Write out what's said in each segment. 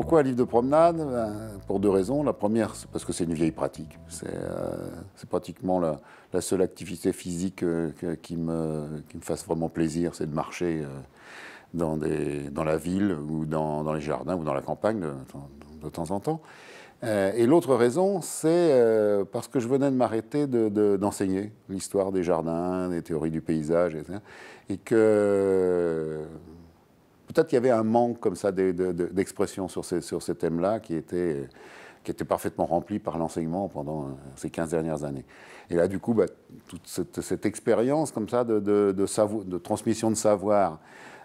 Pourquoi livre de promenade ben, Pour deux raisons. La première, c'est parce que c'est une vieille pratique. C'est euh, pratiquement la, seule activité physique euh, qui, me, qui, me, fasse vraiment plaisir, c'est de marcher euh, dans, des, dans, la ville ou dans, dans, les jardins ou dans la campagne de, temps en temps. et l'autre raison, c'est parce que je venais de m'arrêter d'enseigner l'histoire des jardins, des théories du paysage, etc. Et que Peut-être qu'il y avait un manque comme ça d'expression sur ces, sur ces thèmes-là qui était, qui était parfaitement rempli par l'enseignement pendant euh, ces 15 dernières années. Et là, du coup, bah, toute cette, expérience comme ça de, de, transmission de savoir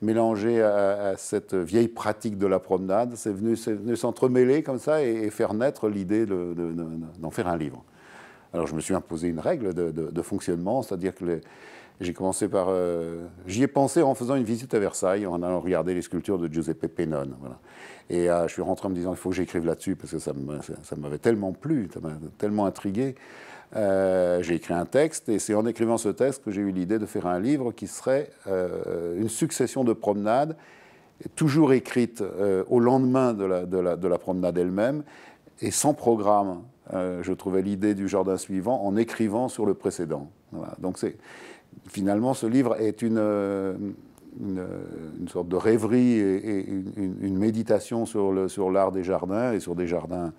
mélangée à, cette vieille pratique de la promenade, c'est venu, s'entremêler comme ça et, faire naître l'idée d'en faire un livre. Alors je me suis imposé une règle de, de fonctionnement, c'est-à-dire que les, j'ai commencé par. Euh, j'y ai pensé en faisant une visite à Versailles, en allant regarder les sculptures de Giuseppe Pennone. Et euh, je suis rentré en me disant il faut que j'écrive là-dessus, parce que ça m'avait tellement plu, ça m'a tellement intrigué. Euh, j'ai écrit un texte, et c'est en écrivant ce texte que j'ai eu l'idée de faire un livre qui serait une succession de promenades, toujours écrites au lendemain de la, de la, de la promenade elle-même, et sans programme. je trouvais l'idée du jardin suivant en écrivant sur le précédent. Voilà. Donc c'est finalement, ce livre est euh, une, une, sorte de rêverie et, une, méditation sur, le, sur l'art des jardins et sur des jardins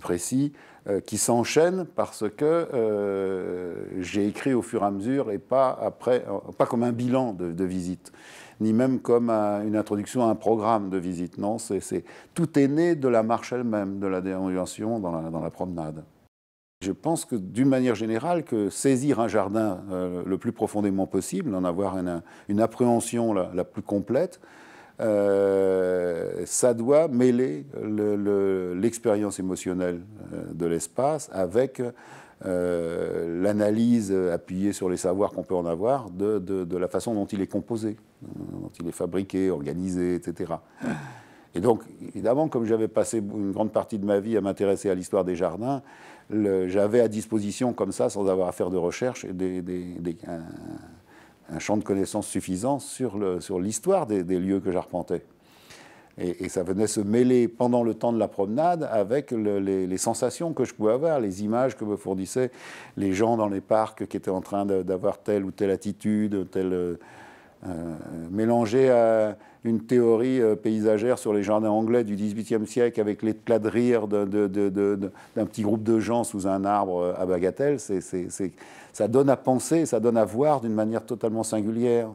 précis euh, qui s'enchaînent parce que euh, j'ai écrit au fur et à mesure et pas, après, pas comme un bilan de, visite ni même comme une introduction à un programme de visite. Non, c'est, tout est né de la marche elle-même, de la déambulation dans dans la promenade. Je pense que d'une manière générale, que saisir un jardin euh, le plus profondément possible, en avoir une, appréhension la, plus complète, euh, ça doit mêler l'expérience le, émotionnelle euh, de l'espace avec l'analyse appuyée sur les savoirs qu'on peut en avoir de, de, la façon dont il est composé, dont il est fabriqué, organisé, etc. Et donc, évidemment, comme j'avais passé une grande partie de ma vie à m'intéresser à l'histoire des jardins, j'avais à disposition comme ça, sans avoir à faire de recherche, un, champ de connaissances suffisant sur l'histoire sur des lieux que j'arpentais. Et, ça venait se mêler pendant le temps de la promenade avec les, les, sensations que je pouvais avoir, les images que me fournissaient les gens dans les parcs qui étaient en train d'avoir telle ou telle attitude, telle euh, Mélanger à une théorie euh, paysagère sur les jardins anglais du XVIIIe siècle avec l'éclat de rire d'un petit groupe de gens sous un arbre euh, à bagatelle, ça donne à penser, ça donne à voir d'une manière totalement singulière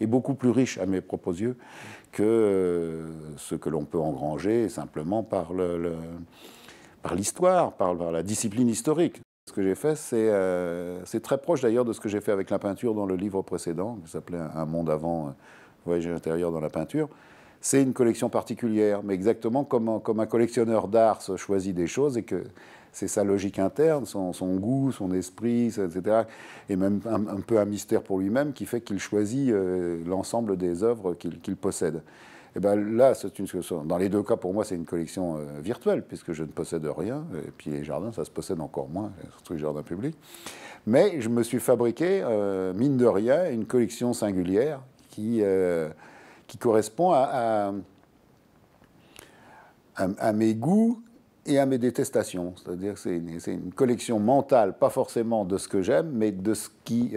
et beaucoup plus riche à mes propres yeux que ce que l'on peut engranger simplement par l'histoire, par la discipline historique. Ce que j'ai fait, euh, c'est très proche d'ailleurs de ce que j'ai fait avec la peinture dans le livre précédent, qui s'appelait Un monde avant voyager euh, voyage intérieur dans la peinture. C'est une collection particulière, mais exactement comme un, collectionneur d'art choisit des choses et que c'est sa logique interne, son, goût, son esprit, etc. Et même un, peu un mystère pour lui-même qui fait qu'il choisit euh, l'ensemble des œuvres qu'il possède. Et eh ben là, c'est une dans les deux cas, pour moi, c'est une collection euh, virtuelle, puisque je ne possède rien, et puis les jardins, ça se possède encore moins, euh, surtout les jardins publics. Mais je me suis fabriqué, euh, mine de rien, une collection singulière qui, qui correspond à, à, mes goûts et à mes détestations. C'est-à-dire que c'est une, une, collection mentale, pas forcément de ce que j'aime, mais de ce qui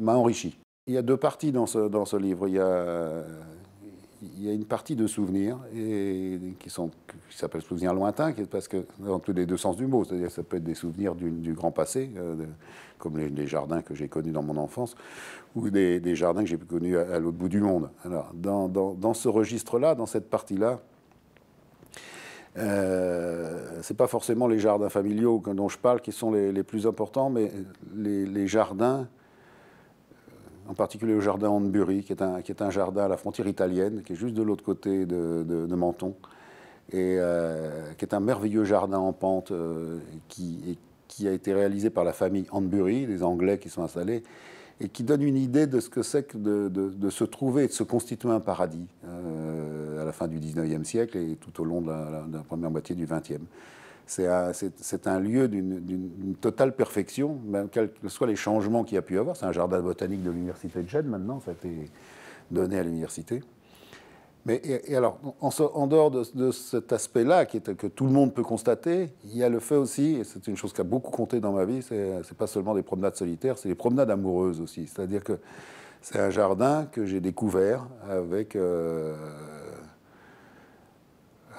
m'a enrichi. Il y a deux parties dans ce, dans ce livre. Il y a il y a une partie de souvenirs et, qui, sont, qui s'appelle souvenirs lointains, parce que dans tous les deux sens du mot, c'est-à-dire ça peut être des souvenirs du, du grand passé, euh, comme les, jardins que j'ai connus dans mon enfance, ou des, jardins que j'ai connus à, l'autre bout du monde. Alors, dans, ce registre-là, dans cette partie-là, euh, c'est pas forcément les jardins familiaux dont je parle qui sont les, plus importants, mais les, les jardins en particulier au jardin Hanbury, qui est, un, qui est un jardin à la frontière italienne, qui est juste de l'autre côté de, Menton, et euh, qui est un merveilleux jardin en pente euh, qui, qui a été réalisé par la famille Andbury, les Anglais qui sont installés, et qui donne une idée de ce que c'est que de, de, se trouver et de se constituer un paradis euh, à la fin du 19e siècle et tout au long de la, de la première moitié du 20e. C'est un, lieu d'une totale perfection, même ben, quels que soient les changements qu'il y a pu y avoir. C'est un jardin botanique de l'université de Gênes maintenant, ça a été donné à l'université. Mais alors, en, dehors de, cet aspect-là, que tout le monde peut constater, il y a le fait aussi, et c'est une chose qui a beaucoup compté dans ma vie, c'est pas seulement des promenades solitaires, c'est des promenades amoureuses aussi. C'est-à-dire que c'est un jardin que j'ai découvert avec, euh,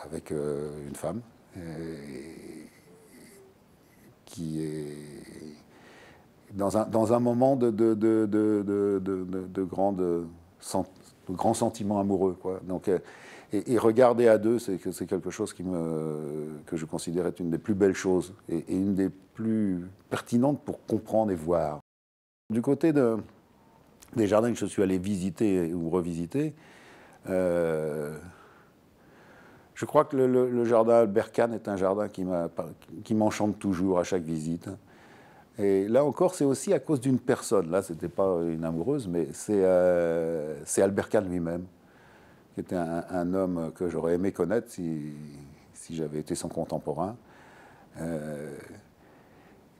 avec euh, une femme euh, qui est dans un, dans un moment de, de, de, de grande, grand sentiment amoureux. Quoi. Donc, euh, et, regarder à deux, c'est quelque chose qui me, que je considère être une des plus belles choses et, une des plus pertinentes pour comprendre et voir. Du côté de, des jardins que je suis allé visiter ou revisiter, euh, je crois que le, jardin Albert Kahn est un jardin qui m'enchante toujours à chaque visite. Et là encore, c'est aussi à cause d'une personne. Là, ce n'était pas une amoureuse, mais euh, c'est Albert Kahn lui-même, qui était un, homme que j'aurais aimé connaître si, j'avais été son contemporain, euh,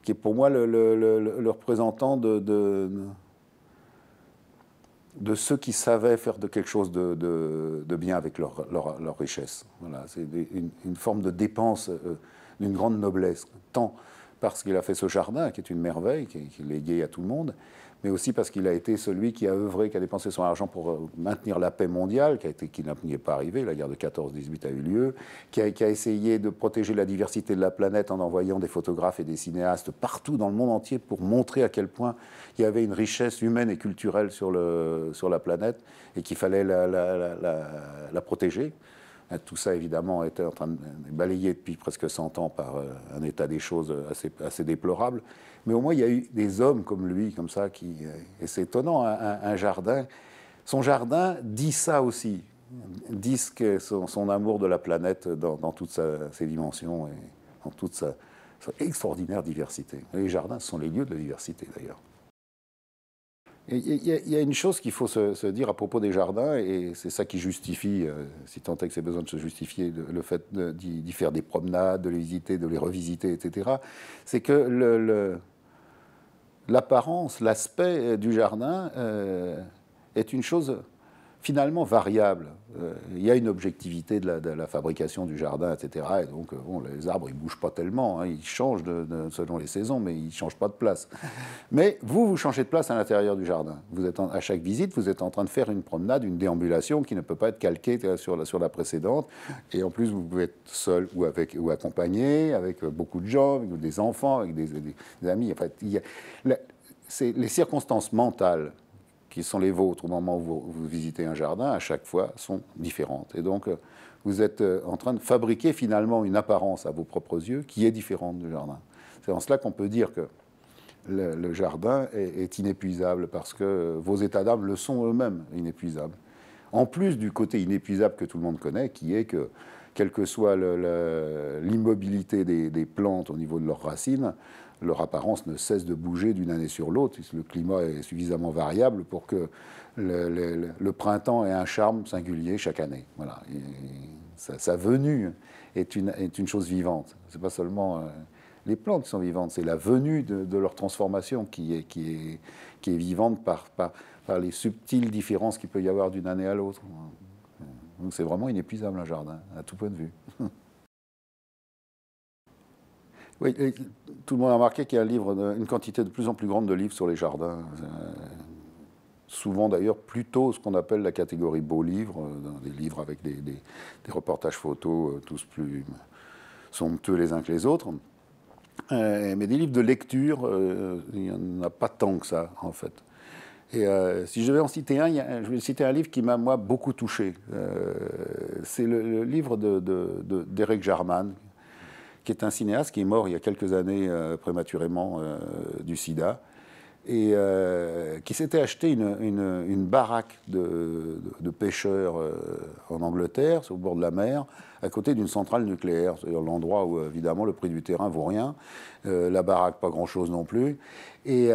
qui est pour moi le, représentant de, de ceux qui savaient faire de quelque chose de, bien avec leur, leur, richesse. c'est une, forme de dépense euh, d'une grande noblesse, tant parce qu'il a fait ce jardin, qui est une merveille, qui est, à tout le monde, mais aussi parce qu'il a été celui qui a œuvré, qui a dépensé son argent pour euh, maintenir la paix mondiale, qui, qui n'y est pas arrivé, la guerre de 14-18 a eu lieu, qui a, essayé de protéger la diversité de la planète en envoyant des photographes et des cinéastes partout dans le monde entier pour montrer à quel point il y avait une richesse humaine et culturelle sur, la planète et qu'il fallait la protéger. Euh, tout ça, évidemment, était en train de balayer depuis presque 100 ans par euh, un état des choses assez, déplorable. Mais au moins, il y a eu des hommes comme lui, comme ça, qui. Euh, et c'est étonnant, un, jardin. Son jardin dit ça aussi, dit que son, amour de la planète dans, toutes ses dimensions et dans toute sa, extraordinaire diversité. Les jardins sont les lieux de la diversité, d'ailleurs. Il y, a une chose qu'il faut se, dire à propos des jardins, et c'est ça qui justifie, euh, si tant est que c'est besoin de se justifier, le fait d'y faire des promenades, de les visiter, de les revisiter, etc. C'est que l'apparence, l'aspect euh, du jardin euh, est une chose finalement variable. Euh, il y a une objectivité de la, fabrication du jardin, etc. Et donc, euh, les arbres, ils bougent pas tellement, hein, ils changent selon les saisons, mais ils ne changent pas de place. Mais vous, vous changez de place à l'intérieur du jardin. Vous êtes à chaque visite, vous êtes en train de faire une promenade, une déambulation qui ne peut pas être calquée euh, sur la, précédente. Et en plus, vous pouvez être seul ou, ou accompagné, avec beaucoup de gens, avec des enfants, avec des, amis. En fait, les circonstances mentales qui sont les vôtres au moment où vous, visitez un jardin, à chaque fois, sont différentes. Et donc, euh, vous êtes euh, en train de fabriquer finalement une apparence à vos propres yeux qui est différente du jardin. C'est en cela qu'on peut dire que le, jardin est, inépuisable, parce que euh, vos états d'âme le sont eux-mêmes inépuisables. En plus du côté inépuisable que tout le monde connaît, qui est que quelle que soit l'immobilité des, plantes au niveau de leurs racines, leur apparence ne cesse de bouger d'une année sur l'autre. Le climat est suffisamment variable pour que le, printemps ait un charme singulier chaque année. Voilà. sa, venue est une, chose vivante. Ce n'est pas seulement euh, les plantes qui sont vivantes, c'est la venue de, leur transformation qui est, qui est, vivante par, par les subtiles différences qu'il peut y avoir d'une année à l'autre. Donc c'est vraiment inépuisable un jardin, à tout point de vue. Oui, tout le monde a remarqué qu'il y a un une quantité de plus en plus grande de livres sur les jardins. Euh, souvent d'ailleurs plutôt ce qu'on appelle la catégorie beaux livres, euh, des livres avec des, reportages photos euh, tous plus somptueux les uns que les autres. mais des livres de lecture, il n'y en a pas tant que ça en fait. Et si je devais en citer un, je vais citer un livre qui m'a, moi, beaucoup touché. c'est le, livre d'Eric de, Jarman, qui est un cinéaste qui est mort il y a quelques années euh, prématurément euh, du sida, et euh, qui s'était acheté une, baraque de, pêcheurs en Angleterre, au bord de la mer, à côté d'une centrale nucléaire, c'est-à-dire l'endroit où évidemment le prix du terrain vaut rien, la baraque pas grand-chose non plus. Et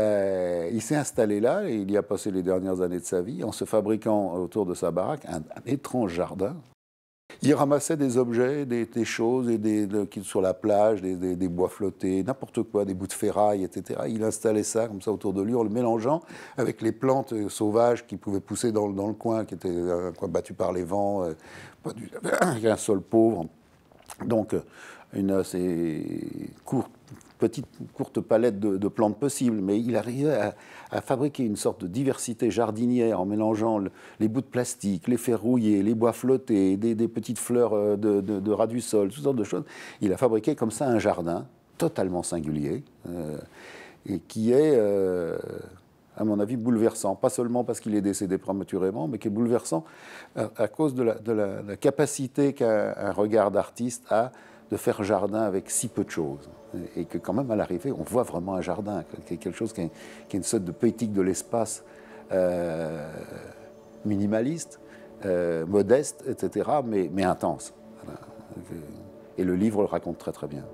il s'est installé là, et il y a passé les dernières années de sa vie, en se fabriquant autour de sa baraque un étrange jardin, il ramassait des objets, des, choses, et des, sur la plage, des, bois flottés, n'importe quoi, des bouts de ferraille, etc. Il installait ça comme ça autour de lui en le mélangeant avec les plantes euh, sauvages qui pouvaient pousser dans, dans le coin, qui étaient un euh, battu par les vents, euh, un sol pauvre. Donc, une assez courte petite courte palette de, plantes possibles, mais il arrivait à, fabriquer une sorte de diversité jardinière en mélangeant les bouts de plastique, les fers les bois flottés, des, petites fleurs euh, de, de, ras du sol, toutes sortes de choses. Il a fabriqué comme ça un jardin totalement singulier euh, et qui est, euh, à mon avis, bouleversant, pas seulement parce qu'il est décédé prématurément, mais qui est bouleversant à, cause de la, capacité qu'un regard d'artiste a de faire jardin avec si peu de choses et que quand même à l'arrivée, on voit vraiment un jardin, quelque chose qui est, une sorte de poétique de l'espace euh, minimaliste, euh, modeste, etc., mais, intense. Et le livre le raconte très très bien.